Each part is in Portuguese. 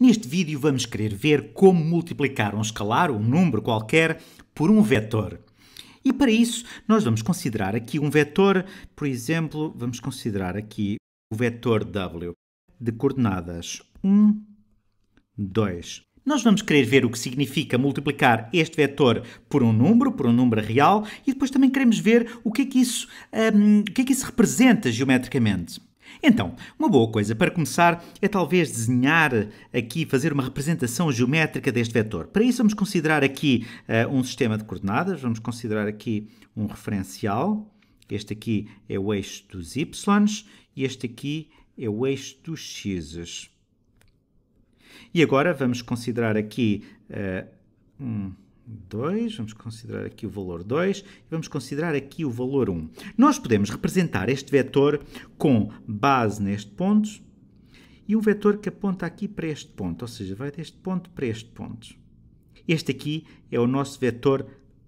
Neste vídeo vamos querer ver como multiplicar um escalar um número qualquer por um vetor. E para isso nós vamos considerar aqui um vetor, por exemplo, vamos considerar aqui o vetor W de coordenadas 1, 2. Nós vamos querer ver o que significa multiplicar este vetor por um número, por um número real, e depois também queremos ver o que é que isso, um, o que é que isso representa geometricamente. Então, uma boa coisa para começar é talvez desenhar aqui, fazer uma representação geométrica deste vetor. Para isso vamos considerar aqui uh, um sistema de coordenadas, vamos considerar aqui um referencial, este aqui é o eixo dos y e este aqui é o eixo dos x. E agora vamos considerar aqui uh, um 2, vamos considerar aqui o valor 2 e vamos considerar aqui o valor 1. Nós podemos representar este vetor com base neste ponto e um vetor que aponta aqui para este ponto, ou seja, vai deste ponto para este ponto. Este aqui é o nosso vetor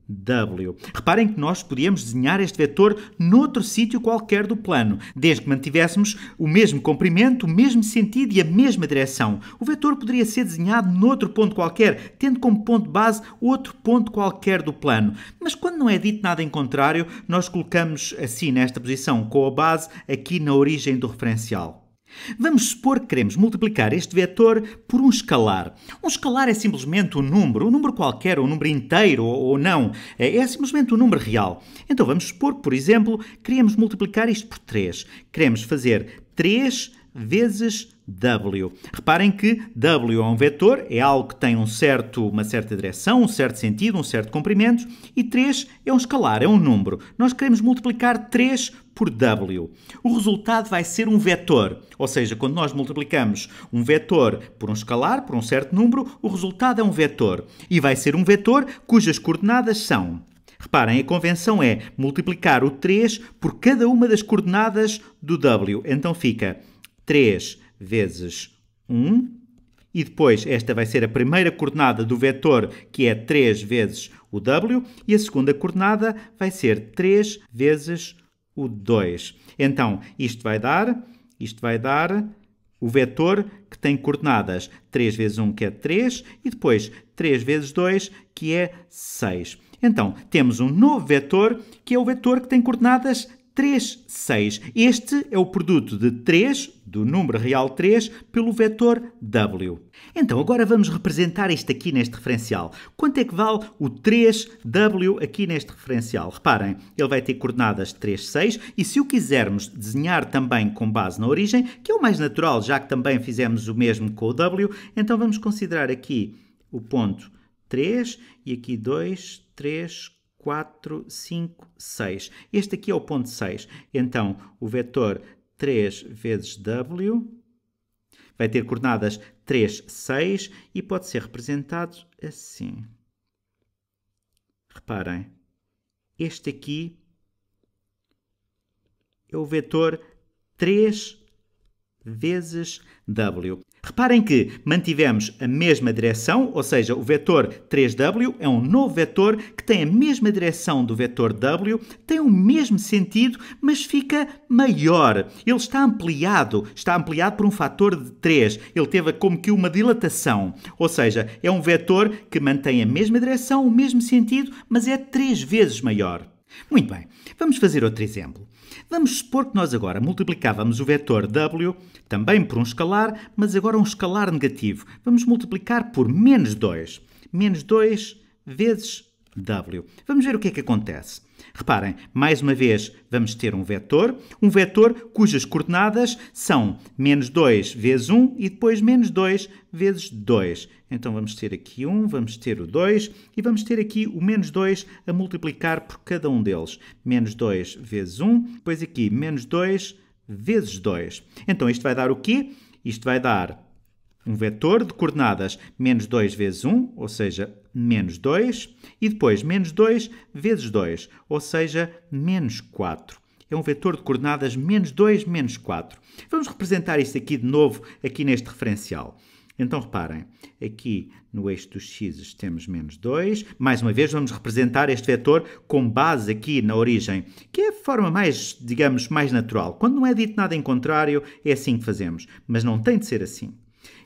W. Reparem que nós podíamos desenhar este vetor noutro sítio qualquer do plano, desde que mantivéssemos o mesmo comprimento, o mesmo sentido e a mesma direção. O vetor poderia ser desenhado noutro ponto qualquer, tendo como ponto base outro ponto qualquer do plano. Mas quando não é dito nada em contrário, nós colocamos assim nesta posição, com a base aqui na origem do referencial. Vamos supor que queremos multiplicar este vetor por um escalar. Um escalar é simplesmente um número, um número qualquer, um número inteiro ou não. É, é simplesmente um número real. Então vamos supor que, por exemplo, queremos multiplicar isto por 3. Queremos fazer 3 vezes W. Reparem que W é um vetor, é algo que tem um certo, uma certa direção, um certo sentido, um certo comprimento, e 3 é um escalar, é um número. Nós queremos multiplicar 3 por W. O resultado vai ser um vetor, ou seja, quando nós multiplicamos um vetor por um escalar, por um certo número, o resultado é um vetor. E vai ser um vetor cujas coordenadas são Reparem, a convenção é multiplicar o 3 por cada uma das coordenadas do W. Então fica 3 vezes 1. E depois, esta vai ser a primeira coordenada do vetor, que é 3 vezes o w, e a segunda coordenada vai ser 3 vezes o 2. Então, isto vai dar, isto vai dar o vetor que tem coordenadas 3 vezes 1, que é 3, e depois 3 vezes 2, que é 6. Então, temos um novo vetor, que é o vetor que tem coordenadas 3, 6. Este é o produto de 3, do número real 3, pelo vetor W. Então, agora vamos representar isto aqui neste referencial. Quanto é que vale o 3W aqui neste referencial? Reparem, ele vai ter coordenadas 3, 6 e se o quisermos desenhar também com base na origem, que é o mais natural, já que também fizemos o mesmo com o W, então vamos considerar aqui o ponto 3 e aqui 2, 3, 4. 4, 5, 6. Este aqui é o ponto 6. Então, o vetor 3 vezes W vai ter coordenadas 3, 6 e pode ser representado assim. Reparem, este aqui é o vetor 3 vezes W. Reparem que mantivemos a mesma direção, ou seja, o vetor 3w é um novo vetor que tem a mesma direção do vetor w, tem o mesmo sentido, mas fica maior. Ele está ampliado, está ampliado por um fator de 3. Ele teve como que uma dilatação, ou seja, é um vetor que mantém a mesma direção, o mesmo sentido, mas é três vezes maior. Muito bem, vamos fazer outro exemplo. Vamos supor que nós agora multiplicávamos o vetor w também por um escalar, mas agora um escalar negativo. Vamos multiplicar por menos 2. Menos 2 vezes W. Vamos ver o que é que acontece. Reparem, mais uma vez vamos ter um vetor, um vetor cujas coordenadas são menos 2 vezes 1 e depois menos 2 vezes 2. Então vamos ter aqui 1, vamos ter o 2 e vamos ter aqui o menos 2 a multiplicar por cada um deles. Menos 2 vezes 1, depois aqui menos 2 vezes 2. Então isto vai dar o quê? Isto vai dar um vetor de coordenadas menos 2 vezes 1, ou seja, menos 2, e depois menos 2 vezes 2, ou seja, menos 4 é um vetor de coordenadas menos 2, menos 4. Vamos representar isto aqui de novo, aqui neste referencial. Então reparem, aqui no eixo dos x temos menos 2. Mais uma vez vamos representar este vetor com base aqui na origem, que é a forma mais, digamos, mais natural. Quando não é dito nada em contrário, é assim que fazemos, mas não tem de ser assim.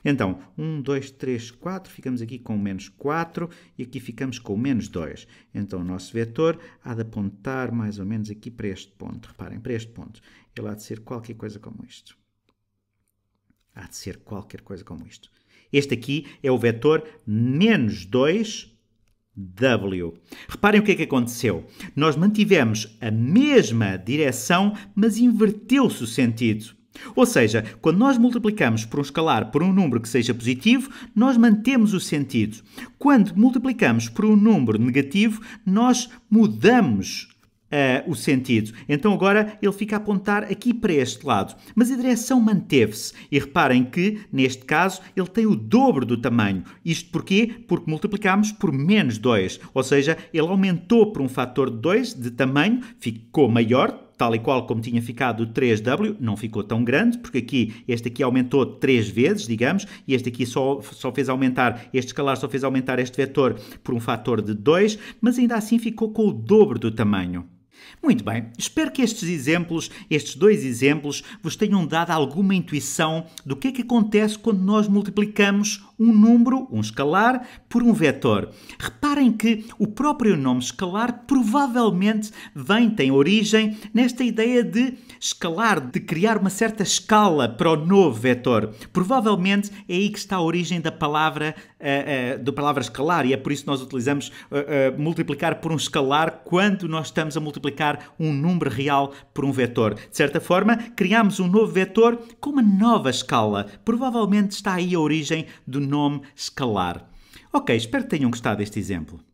Então, 1, 2, 3, 4, ficamos aqui com menos 4 e aqui ficamos com menos 2. Então, o nosso vetor há de apontar mais ou menos aqui para este ponto. Reparem, para este ponto. Ele há de ser qualquer coisa como isto. Há de ser qualquer coisa como isto. Este aqui é o vetor menos 2 W. Reparem o que é que aconteceu. Nós mantivemos a mesma direção, mas inverteu-se o sentido. Ou seja, quando nós multiplicamos por um escalar por um número que seja positivo, nós mantemos o sentido. Quando multiplicamos por um número negativo, nós mudamos Uh, o sentido. Então agora ele fica a apontar aqui para este lado. Mas a direção manteve-se. E reparem que, neste caso, ele tem o dobro do tamanho. Isto porquê? Porque multiplicamos por menos 2. Ou seja, ele aumentou por um fator de 2 de tamanho, ficou maior, tal e qual como tinha ficado o 3W, não ficou tão grande, porque aqui este aqui aumentou 3 vezes, digamos, e este aqui só, só fez aumentar, este escalar só fez aumentar este vetor por um fator de 2, mas ainda assim ficou com o dobro do tamanho. Muito bem, espero que estes exemplos, estes dois exemplos, vos tenham dado alguma intuição do que é que acontece quando nós multiplicamos um número, um escalar, por um vetor. Reparem que o próprio nome escalar provavelmente vem, tem origem nesta ideia de escalar, de criar uma certa escala para o novo vetor. Provavelmente é aí que está a origem da palavra, uh, eh, uh, eh, da palavra escalar e é por isso que nós utilizamos uh, multiplicar por um escalar quando nós estamos a multiplicar multiplicar um número real por um vetor. De certa forma, criamos um novo vetor com uma nova escala. Provavelmente está aí a origem do nome escalar. Ok, espero que tenham gostado deste exemplo.